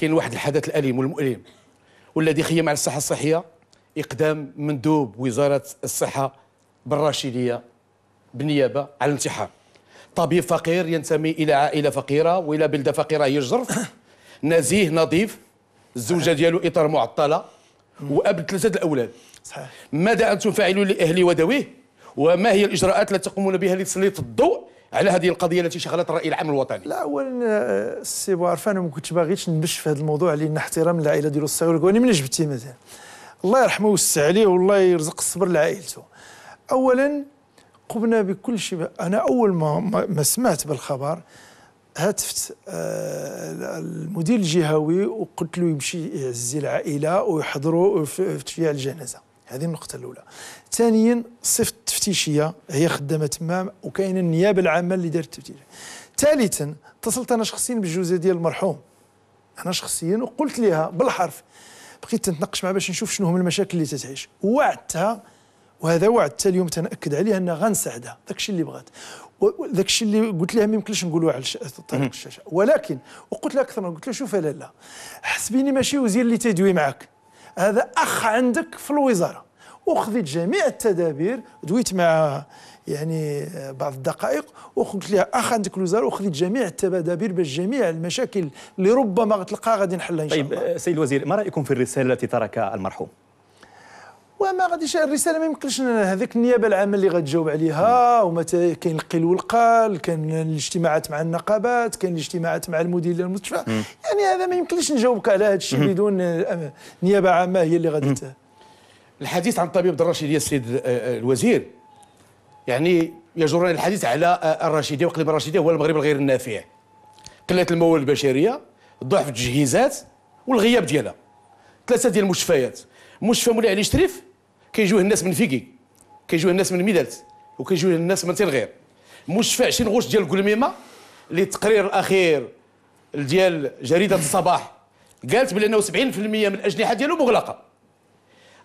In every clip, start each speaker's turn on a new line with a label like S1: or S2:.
S1: كاين واحد الحدث الاليم والمؤلم والذي خيم على الصحه الصحيه اقدام مندوب وزاره الصحه بالراشديه بالنيابه على الانتحار طبيب فقير ينتمي الى عائله فقيره والى بلده فقيره يجر نزيه نظيف الزوجه ديالو اطار معطله واب ثلاثه الاولاد صحيح ماذا انتم فاعلون لاهله وذويه وما هي الاجراءات التي تقومون بها لتسليط الضوء على هذه القضيه التي شغلت الراي العام الوطني لا
S2: اولا السي آه، بوعرفان ما كنتش باغيش نبش في هذا الموضوع لان احترام العائله ديالو الصغير وانا من جبتي مثلا الله يرحمه ويوسع عليه والله يرزق الصبر لعائلته اولا قمنا بكل شيء انا اول ما ما سمعت بالخبر هاتفت آه، المدير الجهوي وقلت له يمشي يعزي العائله ويحضروا في الجنازه هذه النقطة الأولى ثانيا صفة التفتيشية هي خدامة تمام وكاين النيابة العامة اللي دارت التفتيش ثالثا اتصلت أنا شخصيا بالجوزة ديال المرحوم أنا شخصيا وقلت لها بالحرف بقيت نتناقش معها باش نشوف شنو هما المشاكل اللي تتعيش وعدتها وهذا وعد حتى اليوم تناكد عليه انها غنساعدها داك الشيء اللي بغات وداك الشيء اللي قلت لها ما يمكنش نقولوه على طريق الشاشه ولكن وقلت لها اكثر قلت لها شوف لا حسبيني ماشي وزير اللي تدوي معك هذا اخ عندك في الوزاره وخذيت جميع التدابير دويت مع يعني بعض الدقائق وقلت لها اخ عندك الوزاره وخذيت جميع التدابير باش جميع المشاكل اللي ربما غتلقاها غادي نحلها ان شاء
S1: طيب، الله. طيب سيد الوزير ما رايكم في الرساله التي ترك المرحوم؟
S2: وما غاديش الرساله ما يمكنش هذيك النيابه العامه اللي غتجاوب عليها ومتى كاين القيل والقال كاين الاجتماعات مع النقابات كاين الاجتماعات مع المدير المستشفى يعني هذا ما يمكنش نجاوبك على هذا الشيء بدون نيابه عامه
S1: هي اللي غادي الحديث عن الطبيب الرشيديه السيد آه، آه، الوزير يعني يجرنا الحديث على آه، الرشيديه وقلب الرشيديه هو المغرب الغير النافع قله الموارد البشريه ضعف التجهيزات والغياب ديالها ثلاثه ديال المستشفيات مستشفى مولاي علي شريف كيجيوه الناس من فيكي كيجيوه الناس من ميدالت وكيجيوه الناس من تنغير مشفع شي نغوش ديال كلميمه اللي التقرير الاخير ديال جريده الصباح قالت بانه 70% من الاجنحه ديالو مغلقه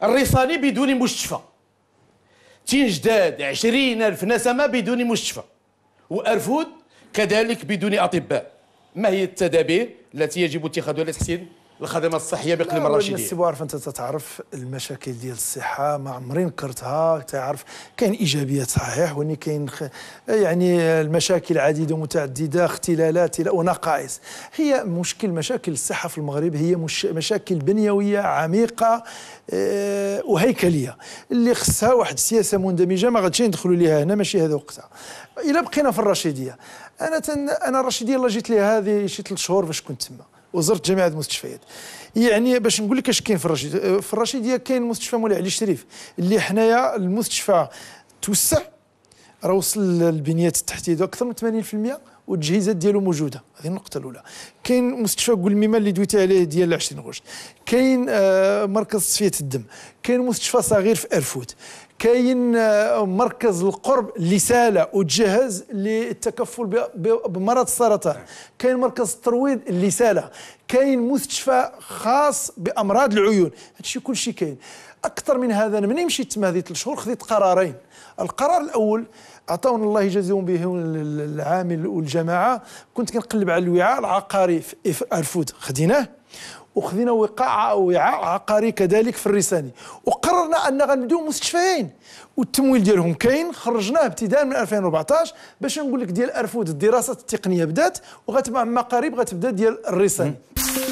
S1: الرصاني بدون مشتفى تنجداد 20000 نسمه بدون مستشفى وارفود كذلك بدون اطباء ما هي التدابير التي يجب اتخاذها لتحسين الخدمات الصحيه باقليم الرشيديه السي
S2: بوعرف انت تتعرف المشاكل ديال الصحه ما عمري نكرتها تعرف كاين ايجابيات صحيح وان كاين خ... يعني المشاكل عديده متعدده اختلالات ونقائص هي مشكل مشاكل الصحه في المغرب هي مش مشاكل بنيويه عميقه آه، وهيكليه اللي خصها واحد السياسه مندمجه ما غاديش ندخلوا ليها هنا ماشي هذا وقتها الا بقينا في الرشيديه انا تن... انا الرشيديه اللي جيت لها هذه شي ثلاث شهور فاش كنت تما وزرت جميع المستشفيات يعني باش نقول لك اش كاين في الرشيد في الرشيديه كاين مستشفى مولاي علي الشريف اللي حنايا المستشفى توسع راه وصل البنيات التحتيه اكثر من 80% والتجهيزات ديالو موجوده هذه النقطه الاولى كاين مستشفى قلميمه اللي دويت عليه ديال 20 غشت كاين آه مركز تصفيه الدم كاين مستشفى صغير في ارفوت كاين آه، مركز القرب لساله وتجهز للتكفل بمرض السرطان كاين مركز الترويض لساله كاين مستشفى خاص بامراض العيون هادشي كلشي كاين اكثر من هذا انا ملي مشيت تما هذه ثلاث شهور خذيت قرارين القرار الاول عطاونا الله يجازيهم به العامل والجماعه كنت كنقلب على الوعاء العقاري في الفود خديناه وخذينا وقاع وعاء عقاري كذلك في الرساني وقررنا ان غنبداو مستشفيين والتمويل ديالهم كاين خرجناه ابتداء من 2014 باش نقول لك ديال ارفود الدراسات التقنيه بدات وغتبع ما قريب غتبدا ديال الرساني